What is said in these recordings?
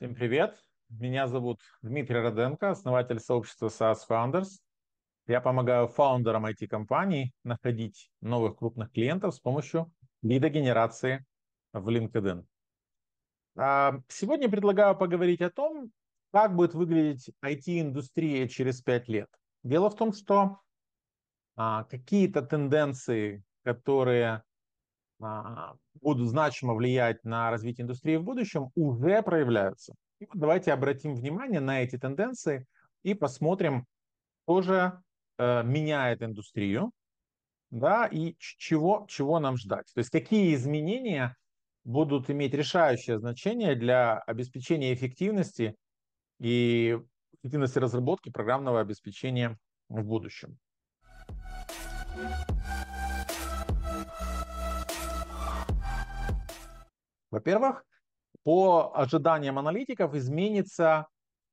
Всем привет! Меня зовут Дмитрий Роденко, основатель сообщества SaaS Founders. Я помогаю фаундерам IT-компаний находить новых крупных клиентов с помощью лидогенерации в LinkedIn. А, сегодня предлагаю поговорить о том, как будет выглядеть IT-индустрия через 5 лет. Дело в том, что а, какие-то тенденции, которые а, будут значимо влиять на развитие индустрии в будущем, уже проявляются. И вот давайте обратим внимание на эти тенденции и посмотрим, что же э, меняет индустрию, да, и чего, чего нам ждать. То есть какие изменения будут иметь решающее значение для обеспечения эффективности и эффективности разработки программного обеспечения в будущем. thank you Во-первых, по ожиданиям аналитиков изменится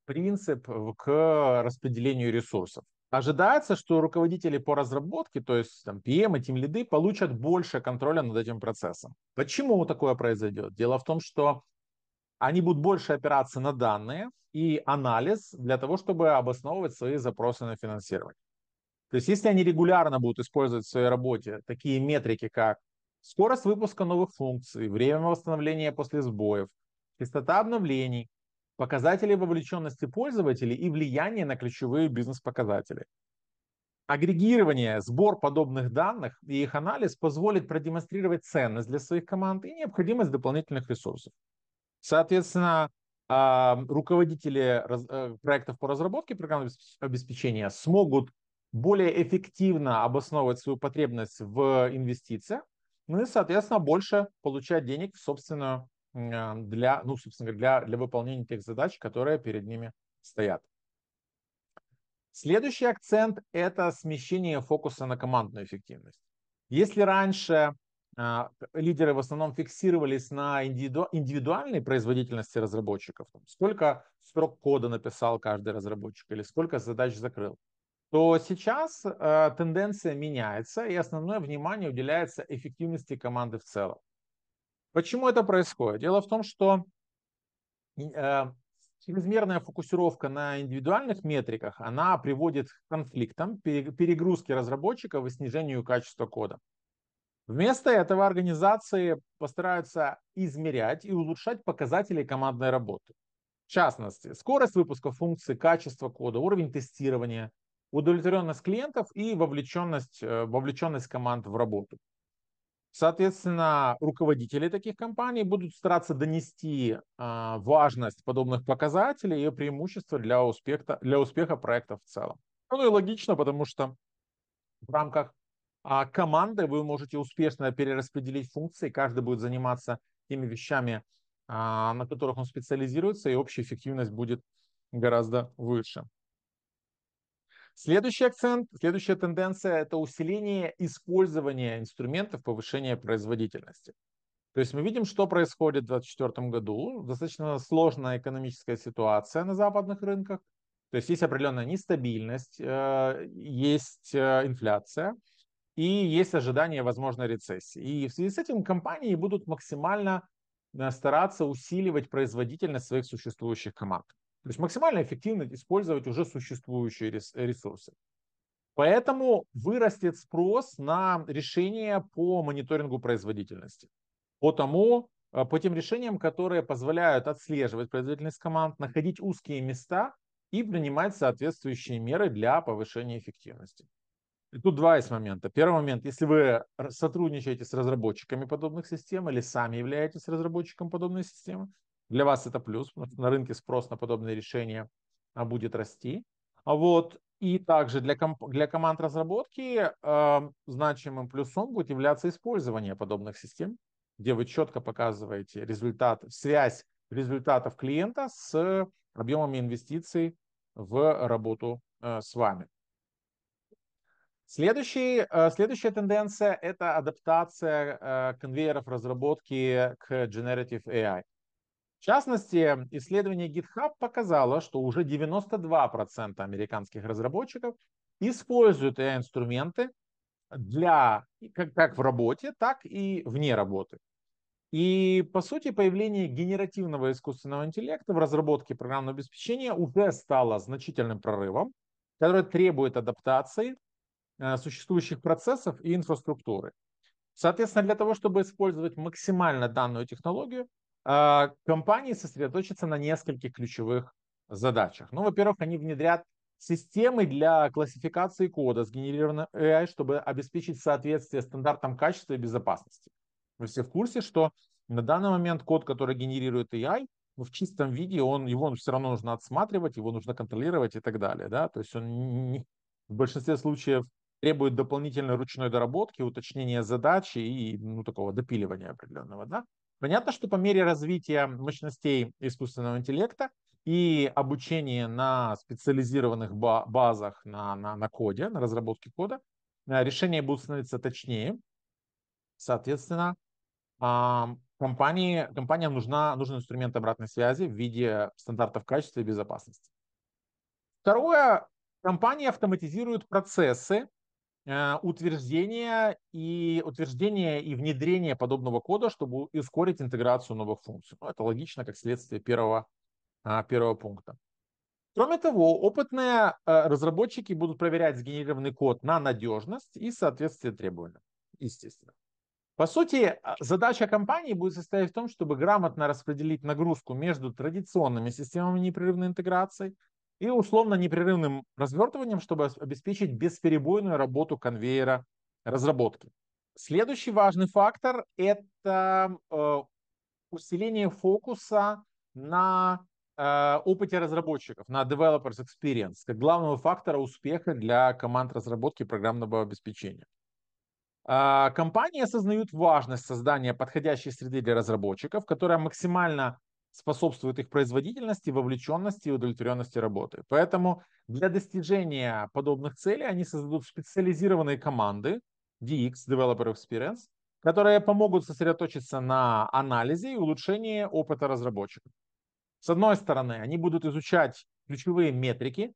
принцип к распределению ресурсов. Ожидается, что руководители по разработке, то есть там, PM и Team лиды, получат больше контроля над этим процессом. Почему такое произойдет? Дело в том, что они будут больше опираться на данные и анализ для того, чтобы обосновывать свои запросы на финансирование. То есть если они регулярно будут использовать в своей работе такие метрики, как скорость выпуска новых функций, время восстановления после сбоев, частота обновлений, показатели вовлеченности пользователей и влияние на ключевые бизнес-показатели. Агрегирование, сбор подобных данных и их анализ позволит продемонстрировать ценность для своих команд и необходимость дополнительных ресурсов. Соответственно, а, руководители э, проектов по разработке программного обеспечения смогут более эффективно обосновывать свою потребность в инвестициях, ну и, соответственно, больше получать денег собственно, для, ну, собственно говоря, для, для выполнения тех задач, которые перед ними стоят. Следующий акцент – это смещение фокуса на командную эффективность. Если раньше э, лидеры в основном фиксировались на индивиду, индивидуальной производительности разработчиков, там, сколько строк кода написал каждый разработчик или сколько задач закрыл, то сейчас э, тенденция меняется, и основное внимание уделяется эффективности команды в целом. Почему это происходит? Дело в том, что э, чрезмерная фокусировка на индивидуальных метриках, она приводит к конфликтам, перегрузке разработчиков и снижению качества кода. Вместо этого организации постараются измерять и улучшать показатели командной работы. В частности, скорость выпуска функций, качество кода, уровень тестирования – удовлетворенность клиентов и вовлеченность, э, вовлеченность команд в работу. Соответственно, руководители таких компаний будут стараться донести а, важность подобных показателей и ее преимущества для успеха, для успеха проекта в целом. Ну, ну и логично, потому что в рамках а, команды вы можете успешно перераспределить функции, каждый будет заниматься теми вещами, а, на которых он специализируется, и общая эффективность будет гораздо выше. Следующий акцент, следующая тенденция – это усиление использования инструментов повышения производительности. То есть мы видим, что происходит в 2024 году. Достаточно сложная экономическая ситуация на западных рынках. То есть есть определенная нестабильность, э, есть э, инфляция и есть ожидание возможной рецессии. И в связи с этим компании будут максимально э, стараться усиливать производительность своих существующих команд. То есть максимально эффективно использовать уже существующие ресурсы. Поэтому вырастет спрос на решения по мониторингу производительности, по тому, э, по тем решениям, которые позволяют отслеживать производительность команд, находить узкие места и принимать соответствующие меры для повышения эффективности. И тут два есть момента. Первый момент, если вы сотрудничаете с разработчиками подобных систем или сами являетесь разработчиком подобной системы, для вас это плюс, потому что на рынке спрос на подобные решения а, будет расти. А вот. И также для, комп- для команд разработки э, значимым плюсом будет являться использование подобных систем, где вы четко показываете результат, связь результатов клиента с объемами инвестиций в работу э, с вами. Следующий, э, следующая тенденция – это адаптация э, конвейеров разработки к Generative AI. В частности, исследование GitHub показало, что уже 92% американских разработчиков используют инструменты для как, как в работе, так и вне работы. И, по сути, появление генеративного искусственного интеллекта в разработке программного обеспечения уже стало значительным прорывом, который требует адаптации э, существующих процессов и инфраструктуры. Соответственно, для того, чтобы использовать максимально данную технологию, а, компании сосредоточатся на нескольких ключевых задачах. Ну, во-первых, они внедрят системы для классификации кода, сгенерированного AI, чтобы обеспечить соответствие стандартам качества и безопасности. Вы все в курсе, что на данный момент код, который генерирует AI, ну, в чистом виде он, его все равно нужно отсматривать, его нужно контролировать и так далее. Да? То есть он не, в большинстве случаев требует дополнительной ручной доработки, уточнения задачи и ну, такого допиливания определенного. Да? Понятно, что по мере развития мощностей искусственного интеллекта и обучения на специализированных базах на, на, на коде, на разработке кода, э, решения будут становиться точнее. Соответственно, а, компании, компаниям нужна, нужен инструмент обратной связи в виде стандартов качества и безопасности. Второе, компании автоматизируют процессы Э, утверждение и, утверждение и внедрение подобного кода, чтобы ускорить интеграцию новых функций. Ну, это логично, как следствие первого, а, первого пункта. Кроме того, опытные э, разработчики будут проверять сгенерированный код на надежность и соответствие требованиям, естественно. По сути, а, задача компании будет состоять в том, чтобы грамотно распределить нагрузку между традиционными системами непрерывной интеграции и условно непрерывным развертыванием, чтобы обеспечить бесперебойную работу конвейера разработки. Следующий важный фактор – это э, усиление фокуса на э, опыте разработчиков, на developers experience, как главного фактора успеха для команд разработки программного обеспечения. А, компании осознают важность создания подходящей среды для разработчиков, которая максимально способствует их производительности, вовлеченности и удовлетворенности работы. Поэтому для достижения подобных целей они создадут специализированные команды DX, Developer Experience, которые помогут сосредоточиться на анализе и улучшении опыта разработчиков. С одной стороны, они будут изучать ключевые метрики,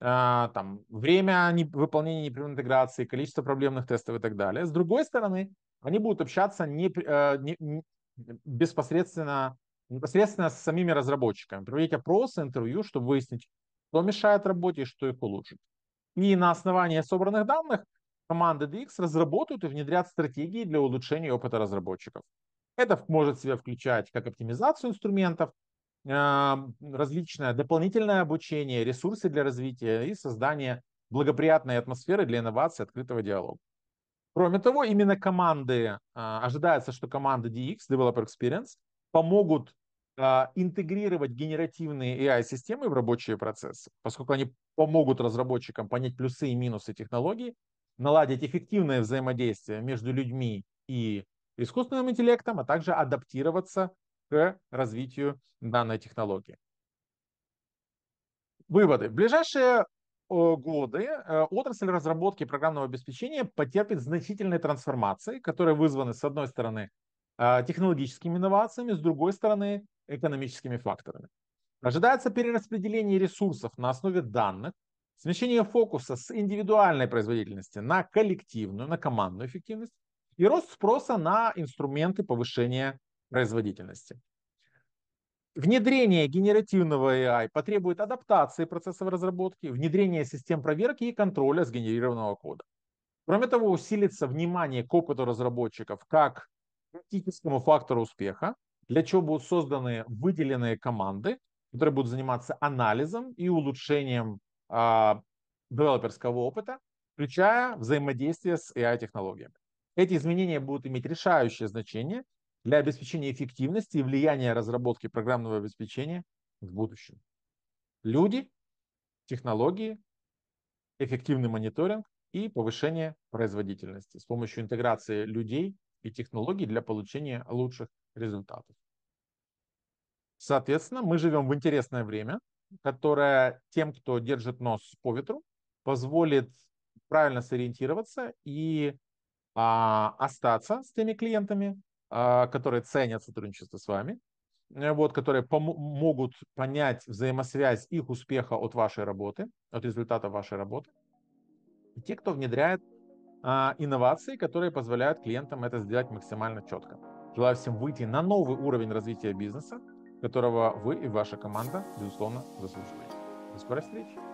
а, там, время выполнения непрерывной интеграции, количество проблемных тестов и так далее. С другой стороны, они будут общаться не, а, не, беспосредственно непосредственно с самими разработчиками, проводить опросы, интервью, чтобы выяснить, что мешает работе и что их улучшит. И на основании собранных данных команды DX разработают и внедрят стратегии для улучшения опыта разработчиков. Это может в себя включать как оптимизацию инструментов, э, различное дополнительное обучение, ресурсы для развития и создание благоприятной атмосферы для инноваций открытого диалога. Кроме того, именно команды, э, ожидается, что команды DX, Developer Experience, помогут а, интегрировать генеративные AI-системы в рабочие процессы, поскольку они помогут разработчикам понять плюсы и минусы технологий, наладить эффективное взаимодействие между людьми и искусственным интеллектом, а также адаптироваться к развитию данной технологии. Выводы. В ближайшие годы э, отрасль разработки программного обеспечения потерпит значительные трансформации, которые вызваны, с одной стороны, а, технологическими инновациями, с другой стороны, экономическими факторами. Ожидается перераспределение ресурсов на основе данных, смещение фокуса с индивидуальной производительности на коллективную, на командную эффективность и рост спроса на инструменты повышения производительности. Внедрение генеративного AI потребует адаптации процессов разработки, внедрения систем проверки и контроля сгенерированного кода. Кроме того, усилится внимание к опыту разработчиков как практическому фактору успеха, для чего будут созданы выделенные команды, которые будут заниматься анализом и улучшением а, девелоперского опыта, включая взаимодействие с AI-технологиями. Эти изменения будут иметь решающее значение для обеспечения эффективности и влияния разработки программного обеспечения в будущем. Люди, технологии, эффективный мониторинг и повышение производительности с помощью интеграции людей и технологий для получения лучших результатов. Соответственно, мы живем в интересное время, которое тем, кто держит нос по ветру, позволит правильно сориентироваться и а, остаться с теми клиентами, а, которые ценят сотрудничество с вами, э, вот, которые могут понять взаимосвязь их успеха от вашей работы, от результата вашей работы. И те, кто внедряет а, инновации, которые позволяют клиентам это сделать максимально четко. Желаю всем выйти на новый уровень развития бизнеса, которого вы и ваша команда, безусловно, заслуживаете. До скорой встречи!